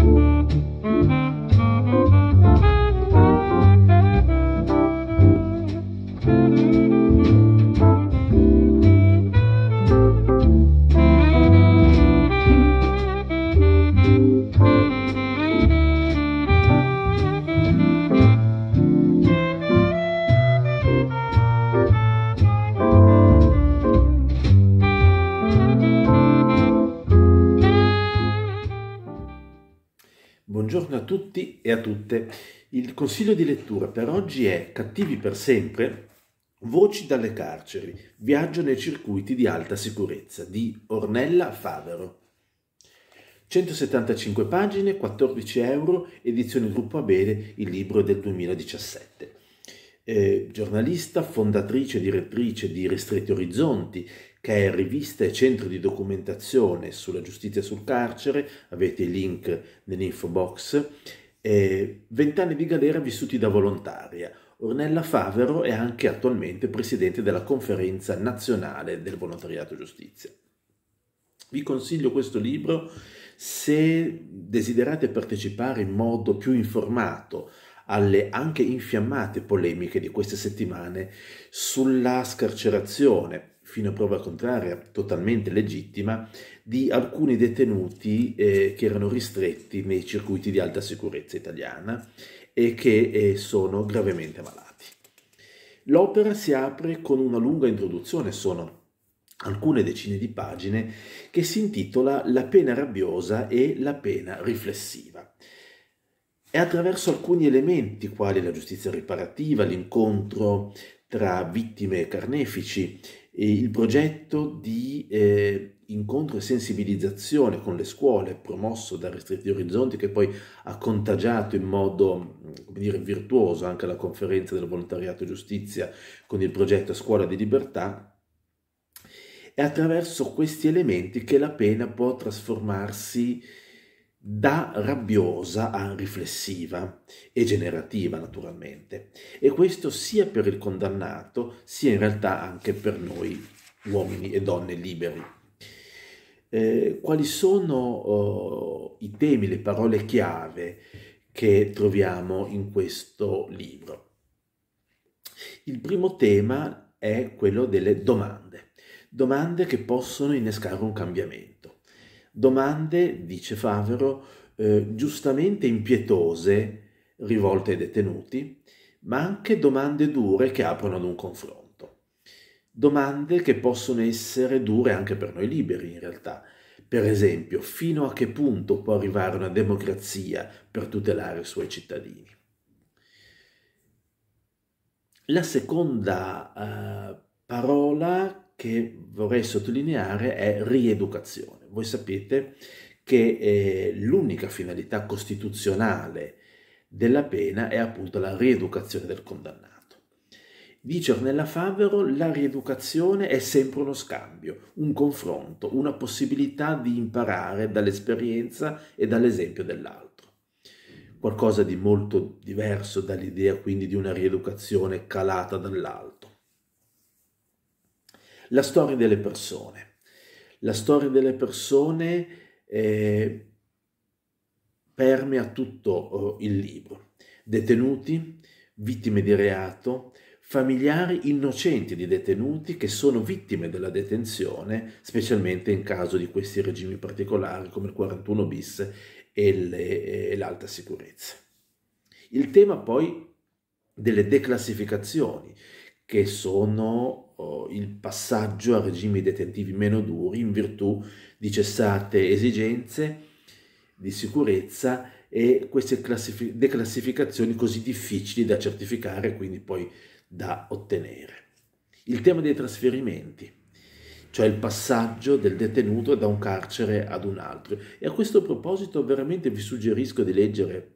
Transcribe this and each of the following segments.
Thank you. Buongiorno a tutti e a tutte. Il consiglio di lettura per oggi è Cattivi per sempre, Voci dalle carceri, viaggio nei circuiti di alta sicurezza di Ornella Favero. 175 pagine, 14 euro, edizione Gruppo Abele, il libro del 2017. Eh, giornalista, fondatrice e direttrice di Ristretti Orizzonti, che è rivista e centro di documentazione sulla giustizia sul carcere, avete il link nell'info box, 20 anni di galera vissuti da volontaria. Ornella Favero è anche attualmente presidente della conferenza nazionale del volontariato giustizia. Vi consiglio questo libro se desiderate partecipare in modo più informato alle anche infiammate polemiche di queste settimane sulla scarcerazione fino a prova contraria, totalmente legittima, di alcuni detenuti eh, che erano ristretti nei circuiti di alta sicurezza italiana e che eh, sono gravemente malati. L'opera si apre con una lunga introduzione, sono alcune decine di pagine, che si intitola La pena rabbiosa e la pena riflessiva. È attraverso alcuni elementi, quali la giustizia riparativa, l'incontro tra vittime e carnefici, il progetto di eh, incontro e sensibilizzazione con le scuole promosso da Ristretti Orizzonti che poi ha contagiato in modo mm, come dire, virtuoso anche la conferenza del volontariato giustizia con il progetto Scuola di Libertà. È attraverso questi elementi che la pena può trasformarsi da rabbiosa a riflessiva e generativa naturalmente e questo sia per il condannato sia in realtà anche per noi uomini e donne liberi. Eh, quali sono oh, i temi, le parole chiave che troviamo in questo libro? Il primo tema è quello delle domande, domande che possono innescare un cambiamento domande, dice Favero, eh, giustamente impietose rivolte ai detenuti, ma anche domande dure che aprono ad un confronto. Domande che possono essere dure anche per noi liberi in realtà. Per esempio, fino a che punto può arrivare una democrazia per tutelare i suoi cittadini? La seconda eh, parola che vorrei sottolineare è rieducazione. Voi sapete che eh, l'unica finalità costituzionale della pena è appunto la rieducazione del condannato. Dice Ornella Favero, la rieducazione è sempre uno scambio, un confronto, una possibilità di imparare dall'esperienza e dall'esempio dell'altro. Qualcosa di molto diverso dall'idea quindi di una rieducazione calata dall'alto la storia delle persone. La storia delle persone eh, permea tutto eh, il libro. Detenuti, vittime di reato, familiari innocenti di detenuti che sono vittime della detenzione, specialmente in caso di questi regimi particolari come il 41 bis e, le, e l'alta sicurezza. Il tema poi delle declassificazioni, che sono oh, il passaggio a regimi detentivi meno duri in virtù di cessate esigenze di sicurezza e queste classific- declassificazioni così difficili da certificare e quindi poi da ottenere. Il tema dei trasferimenti, cioè il passaggio del detenuto da un carcere ad un altro. E a questo proposito veramente vi suggerisco di leggere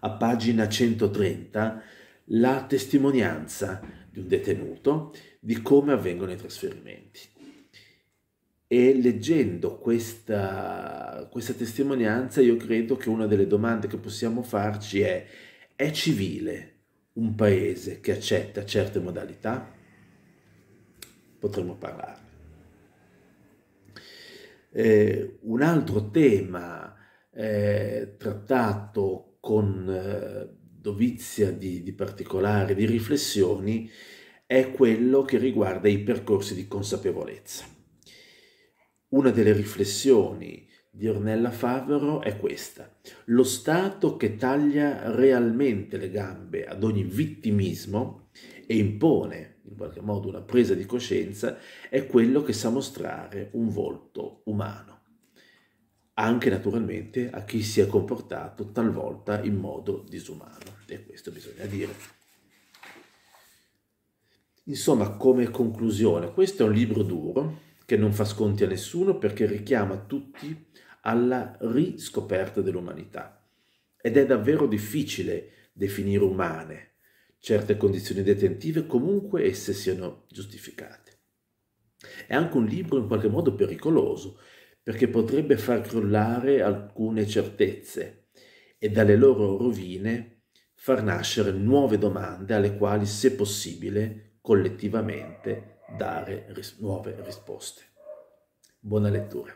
a pagina 130 la testimonianza di un detenuto di come avvengono i trasferimenti. E leggendo questa, questa testimonianza io credo che una delle domande che possiamo farci è è civile un paese che accetta certe modalità? Potremmo parlarne. Eh, un altro tema eh, trattato con eh, dovizia di, di particolari, di riflessioni, è quello che riguarda i percorsi di consapevolezza. Una delle riflessioni di Ornella Favero è questa. Lo Stato che taglia realmente le gambe ad ogni vittimismo e impone in qualche modo una presa di coscienza è quello che sa mostrare un volto umano anche naturalmente a chi si è comportato talvolta in modo disumano, e questo bisogna dire. Insomma, come conclusione, questo è un libro duro che non fa sconti a nessuno perché richiama tutti alla riscoperta dell'umanità. Ed è davvero difficile definire umane certe condizioni detentive, comunque esse siano giustificate. È anche un libro in qualche modo pericoloso perché potrebbe far crollare alcune certezze e dalle loro rovine far nascere nuove domande alle quali, se possibile, collettivamente dare ris- nuove risposte. Buona lettura.